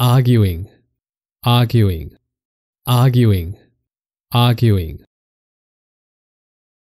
arguing, arguing, arguing, arguing.